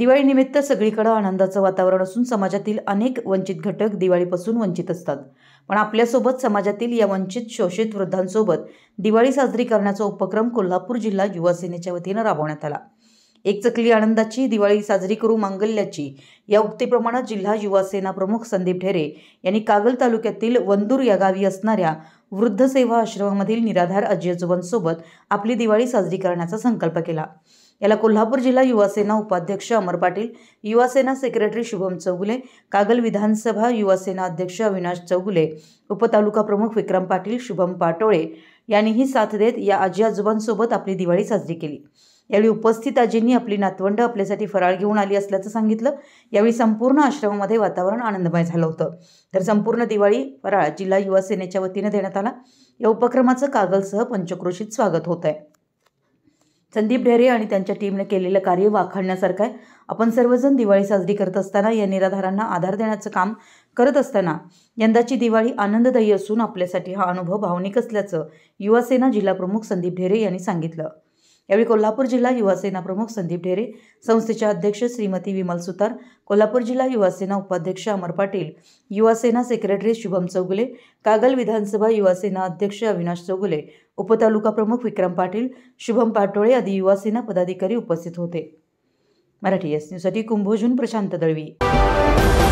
दिवाळीनिमित्त सगळीकडं आनंदाचं वातावरण असून समाजातील अनेक वंचित घटक दिवाळीपासून वंचित असतात पण आपल्यासोबत समाजातील या वंचित शोषित वृद्धांसोबत दिवाळी साजरी करण्याचा उपक्रम कोल्हापूर जिल्हा युवा सेनेच्या वतीनं राबवण्यात आला एक चकली आनंदाची दिवाळी साजरी करू मांगल्याची या उक्तीप्रमाणे जिल्हा युवा सेना प्रमुख संदीप ढेरे यांनी कागल तालुक्यातील वंदूर या गावी असणाऱ्या वृद्ध सेवा आश्रमामधील निराधार आजी आजोबांसोबत आपली दिवाळी साजरी करण्याचा संकल्प केला याला कोल्हापूर जिल्हा युवासेना उपाध्यक्ष अमर पाटील युवासेना सेक्रेटरी शुभम चौगुले कागल विधानसभा युवासेना अध्यक्ष अविनाश चौगुले उपतालुका प्रमुख विक्रम पाटील शुभम पाटोळे यांनीही साथ देत या आजी आजोबांसोबत आपली दिवाळी साजरी केली यावेळी उपस्थित आजींनी आपली नातवंड आपल्यासाठी फराळ घेऊन आली असल्याचं सांगितलं यावेळी संपूर्ण आश्रमामध्ये वातावरण आनंदमय झालं होतं तर संपूर्ण दिवाळी फराळ जिल्हा युवासेनेच्या सेनेच्या वतीने देण्यात आला या उपक्रमाचं कागलसह पंचक्रोशीत स्वागत होत आहे संदीप ढेरे आणि त्यांच्या टीमने केलेलं कार्य वाखाणण्यासारखं आहे आपण सर्वजण दिवाळी साजरी करत असताना या निराधारांना आधार देण्याचं काम करत असताना यंदाची दिवाळी आनंददायी असून आपल्यासाठी हा अनुभव भावनिक असल्याचं युवासेना जिल्हाप्रमुख संदीप ढेरे यांनी सांगितलं यावेळी कोल्हापूर जिल्हा युवासेना प्रमुख संदीप ढेरे संस्थेच्या अध्यक्ष श्रीमती विमल सुतार कोल्हापूर जिल्हा युवासेना उपाध्यक्ष अमर पाटील युवासेना सेक्रेटरी शुभम चौगुले कागल विधानसभा युवासेना अध्यक्ष अविनाश चौगुले उपतालुका प्रमुख विक्रम पाटील शुभम पाटोळे आदी युवासेना पदाधिकारी उपस्थित होते मराठी एस न्यूजसाठी कुंभोजून प्रशांत दळवी